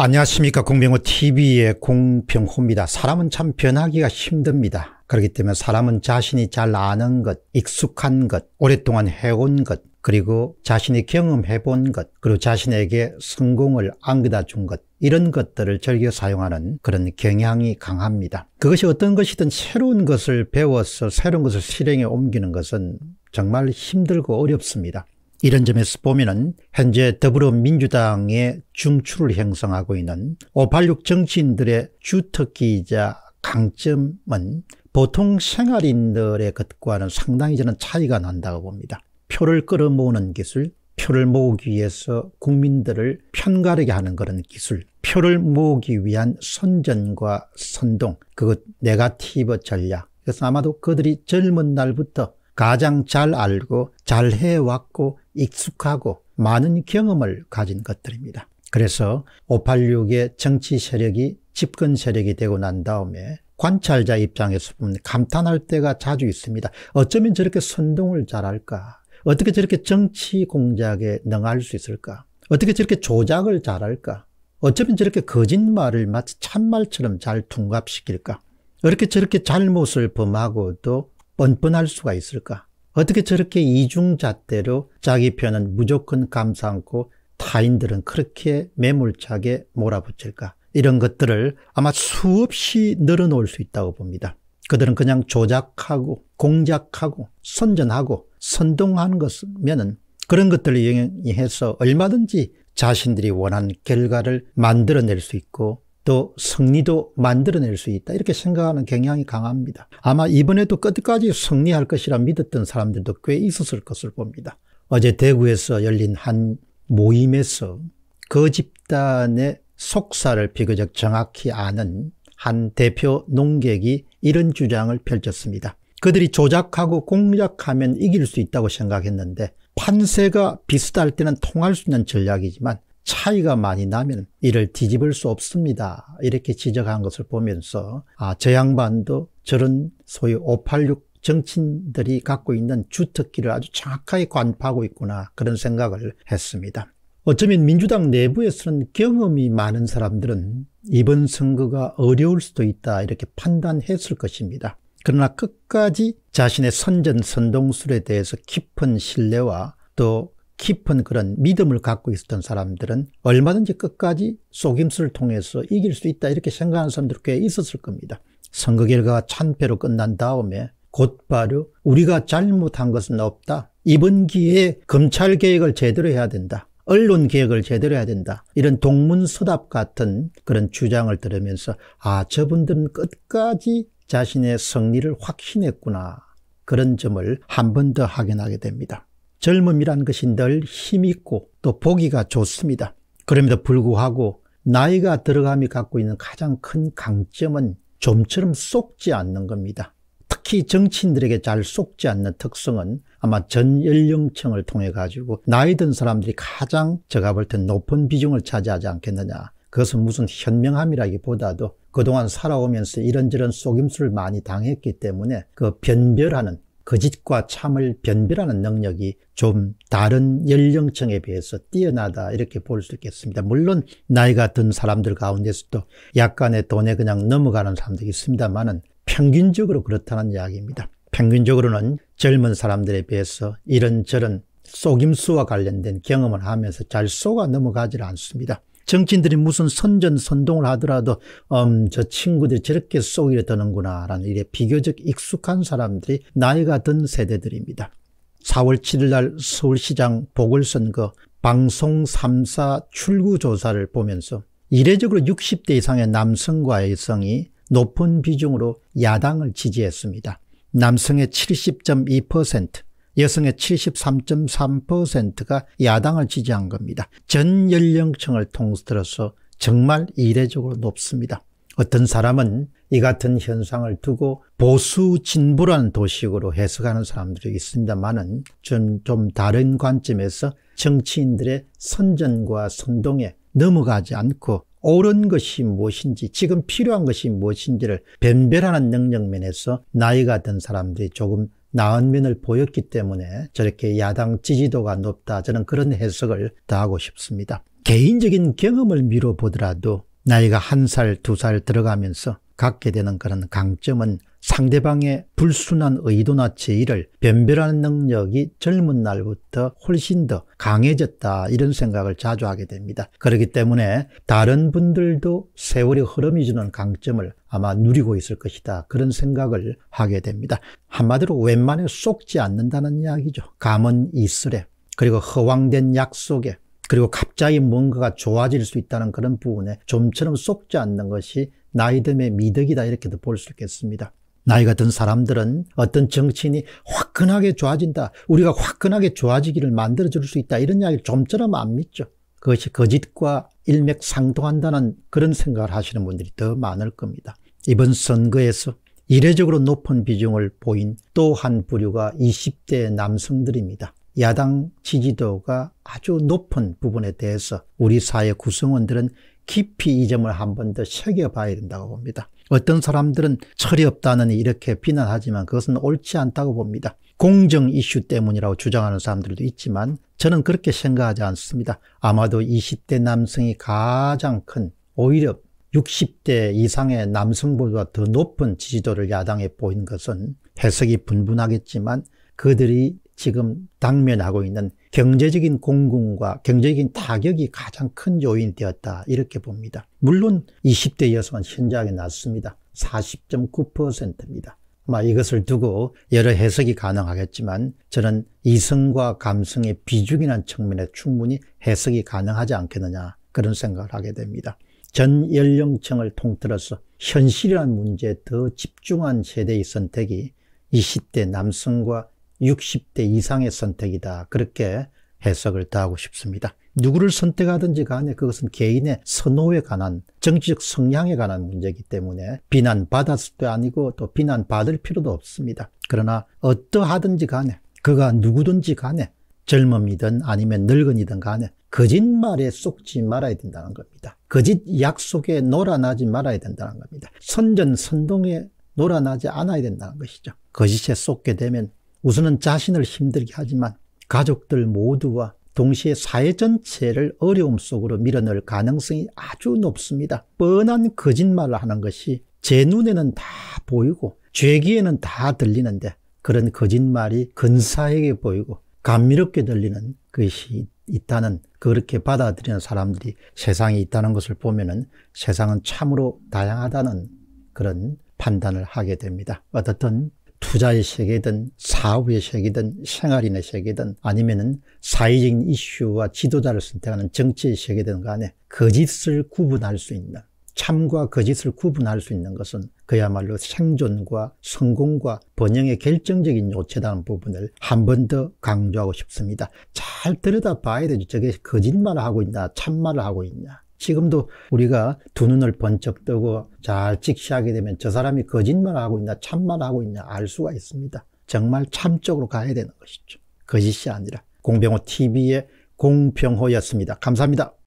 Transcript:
안녕하십니까 공병호TV의 공병호입니다. 사람은 참 변하기가 힘듭니다. 그렇기 때문에 사람은 자신이 잘 아는 것, 익숙한 것, 오랫동안 해온 것, 그리고 자신이 경험해 본 것, 그리고 자신에게 성공을 안겨다 준 것, 이런 것들을 즐겨 사용하는 그런 경향이 강합니다. 그것이 어떤 것이든 새로운 것을 배워서 새로운 것을 실행에 옮기는 것은 정말 힘들고 어렵습니다. 이런 점에서 보면 현재 더불어민주당의 중추를 형성하고 있는 586 정치인들의 주특기이자 강점은 보통 생활인들의 것과는 상당히 저는 차이가 난다고 봅니다. 표를 끌어모으는 기술, 표를 모으기 위해서 국민들을 편가르게 하는 그런 기술, 표를 모으기 위한 선전과 선동, 그것 네가티브 전략. 그래서 아마도 그들이 젊은 날부터 가장 잘 알고 잘 해왔고 익숙하고 많은 경험을 가진 것들입니다. 그래서 586의 정치 세력이 집권 세력이 되고 난 다음에 관찰자 입장에서 보면 감탄할 때가 자주 있습니다. 어쩌면 저렇게 선동을 잘할까? 어떻게 저렇게 정치 공작에 능할 수 있을까? 어떻게 저렇게 조작을 잘할까? 어쩌면 저렇게 거짓말을 마치 참말처럼 잘 둔갑시킬까? 어떻게 저렇게 잘못을 범하고도 뻔뻔할 수가 있을까? 어떻게 저렇게 이중잣대로 자기 편은 무조건 감싸하고 타인들은 그렇게 매몰차게 몰아붙일까 이런 것들을 아마 수없이 늘어놓을 수 있다고 봅니다. 그들은 그냥 조작하고 공작하고 선전하고 선동하는 것면 그런 것들을 이용해서 얼마든지 자신들이 원하는 결과를 만들어낼 수 있고 또 승리도 만들어낼 수 있다. 이렇게 생각하는 경향이 강합니다. 아마 이번에도 끝까지 승리할 것이라 믿었던 사람들도 꽤 있었을 것을 봅니다. 어제 대구에서 열린 한 모임에서 그 집단의 속사를 비교적 정확히 아는 한 대표 농객이 이런 주장을 펼쳤습니다. 그들이 조작하고 공작하면 이길 수 있다고 생각했는데 판세가 비슷할 때는 통할 수 있는 전략이지만 차이가 많이 나면 이를 뒤집을 수 없습니다. 이렇게 지적한 것을 보면서 아, 저 양반도 저런 소위 586 정치인들이 갖고 있는 주특기를 아주 정확하게 관파하고 있구나 그런 생각을 했습니다. 어쩌면 민주당 내부에서는 경험이 많은 사람들은 이번 선거가 어려울 수도 있다 이렇게 판단했을 것입니다. 그러나 끝까지 자신의 선전 선동술에 대해서 깊은 신뢰와 또 깊은 그런 믿음을 갖고 있었던 사람들은 얼마든지 끝까지 속임수를 통해서 이길 수 있다 이렇게 생각하는 사람들 꽤 있었을 겁니다. 선거 결과가 참패로 끝난 다음에 곧바로 우리가 잘못한 것은 없다. 이번 기회에 검찰 개혁을 제대로 해야 된다. 언론 개혁을 제대로 해야 된다. 이런 동문서답 같은 그런 주장을 들으면서 아 저분들은 끝까지 자신의 승리를 확신했구나. 그런 점을 한 번 더 확인하게 됩니다. 젊음이란 것이 늘 힘있고 또 보기가 좋습니다. 그럼에도 불구하고 나이가 들어감이 갖고 있는 가장 큰 강점은 좀처럼 속지 않는 겁니다. 특히 정치인들에게 잘 속지 않는 특성은 아마 전 연령층을 통해 가지고 나이 든 사람들이 가장 제가 볼 땐 높은 비중을 차지하지 않겠느냐. 그것은 무슨 현명함이라기보다도 그동안 살아오면서 이런저런 속임수를 많이 당했기 때문에 그 변별하는 거짓과 그 참을 변별하는 능력이 좀 다른 연령층에 비해서 뛰어나다 이렇게 볼 수 있겠습니다. 물론 나이 가든 사람들 가운데서도 약간의 돈에 그냥 넘어가는 사람들이 있습니다만은 평균적으로 그렇다는 이야기입니다. 평균적으로는 젊은 사람들에 비해서 이런저런 속임수와 관련된 경험을 하면서 잘 속아 넘어가질 않습니다. 정치인들이 무슨 선전 선동을 하더라도 음, 저 친구들이 저렇게 속이려 드는구나라는 일에 비교적 익숙한 사람들이 나이가 든 세대들입니다. 4월 7일 날 서울시장 보궐선거 방송 3사 출구 조사를 보면서 이례적으로 60대 이상의 남성과 여성이 높은 비중으로 야당을 지지했습니다. 남성의 70.2%, 여성의 73.3%가 야당을 지지한 겁니다. 전 연령층을 통틀어서 정말 이례적으로 높습니다. 어떤 사람은 이 같은 현상을 두고 보수 진보라는 도식으로 해석하는 사람들이 있습니다만은 좀, 좀 다른 관점에서 정치인들의 선전과 선동에 넘어가지 않고 옳은 것이 무엇인지 지금 필요한 것이 무엇인지를 변별하는 능력면에서 나이가 든 사람들이 조금 나은 면을 보였기 때문에 저렇게 야당 지지도가 높다 저는 그런 해석을 더하고 싶습니다. 개인적인 경험을 미뤄보더라도 나이가 한 살, 두 살 들어가면서 갖게 되는 그런 강점은 상대방의 불순한 의도나 제의를 변별하는 능력이 젊은 날부터 훨씬 더 강해졌다 이런 생각을 자주 하게 됩니다. 그렇기 때문에 다른 분들도 세월이 흐름이 주는 강점을 아마 누리고 있을 것이다 그런 생각을 하게 됩니다. 한마디로 웬만해 속지 않는다는 이야기죠. 감은 이슬에 그리고 허황된 약속에 그리고 갑자기 뭔가가 좋아질 수 있다는 그런 부분에 좀처럼 속지 않는 것이 나이 듦의 미덕이다 이렇게도 볼 수 있겠습니다. 나이가 든 사람들은 어떤 정치인이 화끈하게 좋아진다. 우리가 화끈하게 좋아지기를 만들어줄 수 있다. 이런 이야기를 좀처럼 안 믿죠. 그것이 거짓과 일맥상통한다는 그런 생각을 하시는 분들이 더 많을 겁니다. 이번 선거에서 이례적으로 높은 비중을 보인 또 한 부류가 20대 남성들입니다. 야당 지지도가 아주 높은 부분에 대해서 우리 사회 구성원들은 깊이 이 점을 한 번 더 새겨봐야 된다고 봅니다. 어떤 사람들은 철이 없다는 이렇게 비난하지만 그것은 옳지 않다고 봅니다. 공정 이슈 때문이라고 주장하는 사람들도 있지만 저는 그렇게 생각하지 않습니다. 아마도 20대 남성이 가장 큰 오히려 60대 이상의 남성보다 더 높은 지지도를 야당에 보인 것은 해석이 분분하겠지만 그들이 지금 당면하고 있는 경제적인 공공과 경제적인 타격이 가장 큰 요인이 되었다 이렇게 봅니다. 물론 20대 여성은 현저하게 낮습니다. 40.9%입니다. 아마 이것을 두고 여러 해석이 가능하겠지만 저는 이성과 감성의 비중이라는 측면에 충분히 해석이 가능하지 않겠느냐 그런 생각을 하게 됩니다. 전 연령층을 통틀어서 현실이라는 문제에 더 집중한 세대의 선택이 20대 남성과 60대 이상의 선택이다. 그렇게 해석을 더하고 싶습니다. 누구를 선택하든지 간에 그것은 개인의 선호에 관한 정치적 성향에 관한 문제이기 때문에 비난받았을 때 아니고 또 비난받을 필요도 없습니다. 그러나 어떠하든지 간에 그가 누구든지 간에 젊음이든 아니면 늙은이든 간에 거짓말에 속지 말아야 된다는 겁니다. 거짓 약속에 놀아나지 말아야 된다는 겁니다. 선전선동에 놀아나지 않아야 된다는 것이죠. 거짓에 속게 되면 우선은 자신을 힘들게 하지만 가족들 모두와 동시에 사회 전체를 어려움 속으로 밀어넣을 가능성이 아주 높습니다. 뻔한 거짓말을 하는 것이 제 눈에는 다 보이고 죄기에는 다 들리는데 그런 거짓말이 근사하게 보이고 감미롭게 들리는 것이 있다는 그렇게 받아들이는 사람들이 세상에 있다는 것을 보면은 세상은 참으로 다양하다는 그런 판단을 하게 됩니다. 어떻든 투자의 세계든 사업의 세계든 생활인의 세계든 아니면은 사회적인 이슈와 지도자를 선택하는 정치의 세계든 간에 거짓을 구분할 수 있는 참과 거짓을 구분할 수 있는 것은 그야말로 생존과 성공과 번영의 결정적인 요체다는 부분을 한 번 더 강조하고 싶습니다. 잘 들여다봐야 되죠. 저게 거짓말을 하고 있냐 참말을 하고 있냐 지금도 우리가 두 눈을 번쩍 뜨고 잘 직시하게 되면 저 사람이 거짓말하고 있나 참말하고 있나 알 수가 있습니다. 정말 참적으로 가야 되는 것이죠. 거짓이 아니라 공병호 TV의 공병호였습니다. 감사합니다.